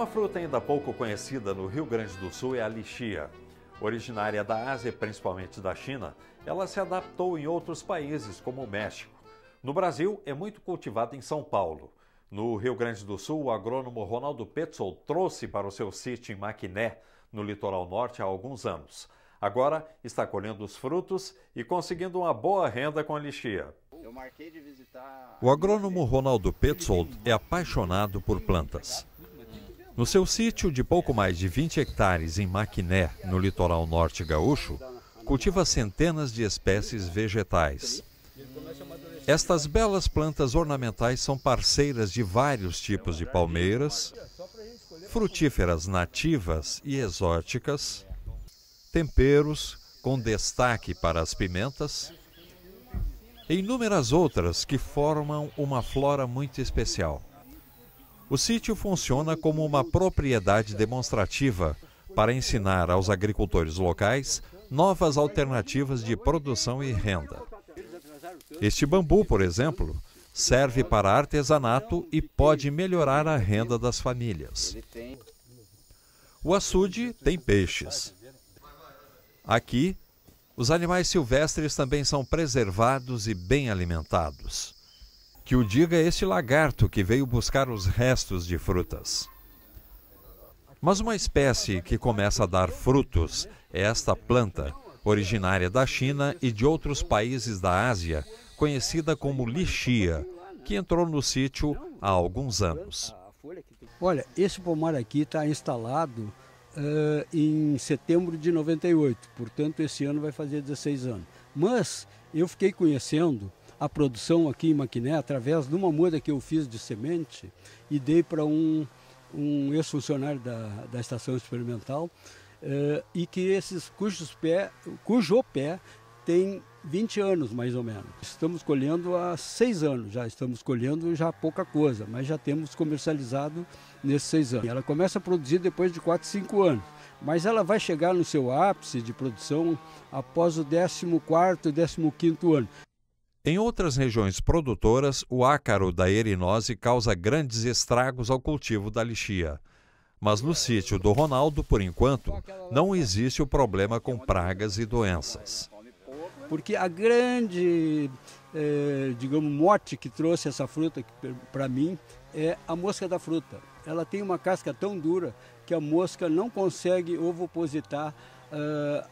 Uma fruta ainda pouco conhecida no Rio Grande do Sul é a lixia. Originária da Ásia e principalmente da China, ela se adaptou em outros países, como o México. No Brasil, é muito cultivada em São Paulo. No Rio Grande do Sul, o agrônomo Ronaldo Petzold trouxe para o seu sítio em Maquiné, no litoral norte, há alguns anos. Agora está colhendo os frutos e conseguindo uma boa renda com a lixia. O agrônomo Ronaldo Petzold é apaixonado por plantas. No seu sítio de pouco mais de 20 hectares em Maquiné, no litoral norte gaúcho, cultiva centenas de espécies vegetais. Estas belas plantas ornamentais são parceiras de vários tipos de palmeiras, frutíferas nativas e exóticas, temperos, com destaque para as pimentas, e inúmeras outras que formam uma flora muito especial. O sítio funciona como uma propriedade demonstrativa para ensinar aos agricultores locais novas alternativas de produção e renda. Este bambu, por exemplo, serve para artesanato e pode melhorar a renda das famílias. O açude tem peixes. Aqui, os animais silvestres também são preservados e bem alimentados que o diga este lagarto que veio buscar os restos de frutas. Mas uma espécie que começa a dar frutos é esta planta, originária da China e de outros países da Ásia, conhecida como lixia, que entrou no sítio há alguns anos. Olha, esse pomar aqui está instalado uh, em setembro de 98, portanto, esse ano vai fazer 16 anos. Mas eu fiquei conhecendo a produção aqui em Maquiné através de uma muda que eu fiz de semente e dei para um, um ex-funcionário da, da estação experimental eh, e que esses cujos pé, cujo pé tem 20 anos mais ou menos. Estamos colhendo há seis anos, já estamos colhendo já pouca coisa, mas já temos comercializado nesses seis anos. Ela começa a produzir depois de 4, 5 anos, mas ela vai chegar no seu ápice de produção após o 14 e 15 ano. Em outras regiões produtoras, o ácaro da erinose causa grandes estragos ao cultivo da lixia. Mas no sítio do Ronaldo, por enquanto, não existe o problema com pragas e doenças. Porque a grande, eh, digamos, morte que trouxe essa fruta para mim é a mosca da fruta. Ela tem uma casca tão dura que a mosca não consegue ovopositar uh,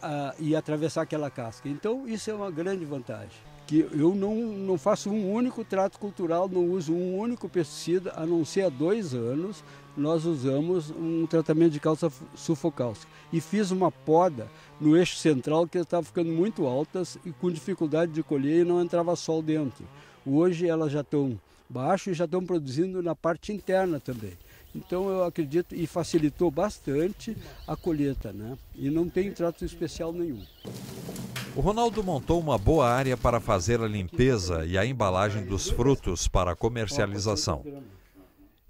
uh, e atravessar aquela casca. Então, isso é uma grande vantagem que eu não, não faço um único trato cultural, não uso um único pesticida, a não ser há dois anos nós usamos um tratamento de calça sulfocálcica. E fiz uma poda no eixo central que estava ficando muito altas e com dificuldade de colher e não entrava sol dentro. Hoje elas já estão baixas e já estão produzindo na parte interna também. Então eu acredito e facilitou bastante a colheita, né? E não tem trato especial nenhum. O Ronaldo montou uma boa área para fazer a limpeza e a embalagem dos frutos para comercialização.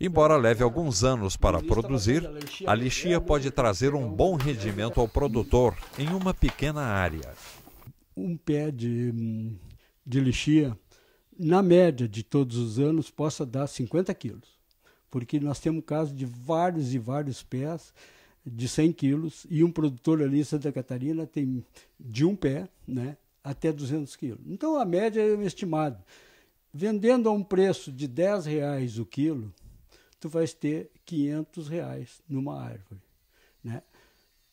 Embora leve alguns anos para produzir, a lixia pode trazer um bom rendimento ao produtor em uma pequena área. Um pé de, de lixia, na média de todos os anos, possa dar 50 quilos. Porque nós temos casos de vários e vários pés de 100 quilos e um produtor ali em Santa Catarina tem de um pé né, até 200 quilos. Então a média é estimada. Vendendo a um preço de 10 reais o quilo, tu vais ter 500 reais numa árvore. Né?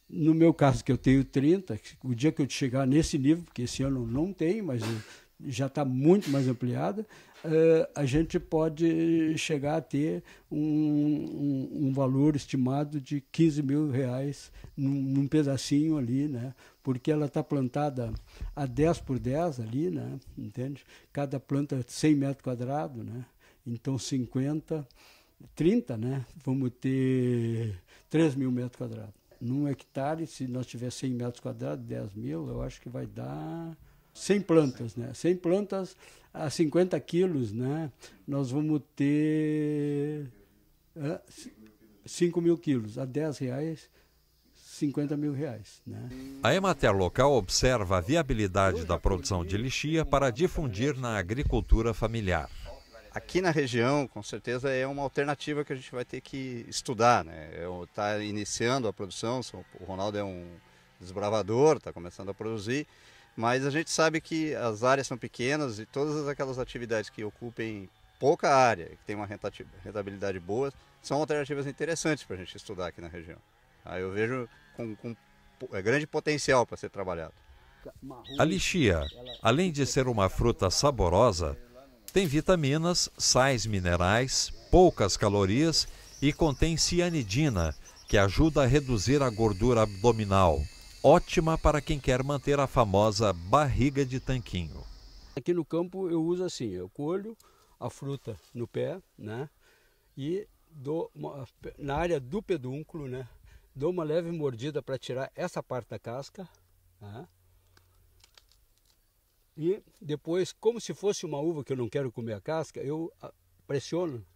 No meu caso, que eu tenho 30, o dia que eu chegar nesse nível, porque esse ano não tem, mas eu, já está muito mais ampliada, eh, a gente pode chegar a ter um, um, um valor estimado de 15 mil reais num, num pedacinho ali, né? porque ela está plantada a 10 por 10 ali, né? entende? Cada planta 100 é metros quadrados, né? então 50, 30, né? vamos ter 3 mil metros quadrados. Num hectare, se nós tiver 100 metros quadrados, 10 mil, eu acho que vai dar 100 plantas, né? 100 plantas a 50 quilos, né? Nós vamos ter 5 mil quilos a 10 reais. 50 mil reais. Né? A Emater local observa a viabilidade da produção de lixia para difundir na agricultura familiar. Aqui na região, com certeza, é uma alternativa que a gente vai ter que estudar. Está né? é iniciando a produção, o Ronaldo é um desbravador, está começando a produzir. Mas a gente sabe que as áreas são pequenas e todas aquelas atividades que ocupem pouca área, que tem uma rentabilidade boa, são alternativas interessantes para a gente estudar aqui na região. Aí eu vejo com, com é grande potencial para ser trabalhado. A lixia, além de ser uma fruta saborosa, tem vitaminas, sais minerais, poucas calorias e contém cianidina, que ajuda a reduzir a gordura abdominal ótima para quem quer manter a famosa barriga de tanquinho. Aqui no campo eu uso assim, eu colho a fruta no pé, né? E dou uma, na área do pedúnculo, né? Dou uma leve mordida para tirar essa parte da casca, né? E depois, como se fosse uma uva que eu não quero comer a casca, eu pressiono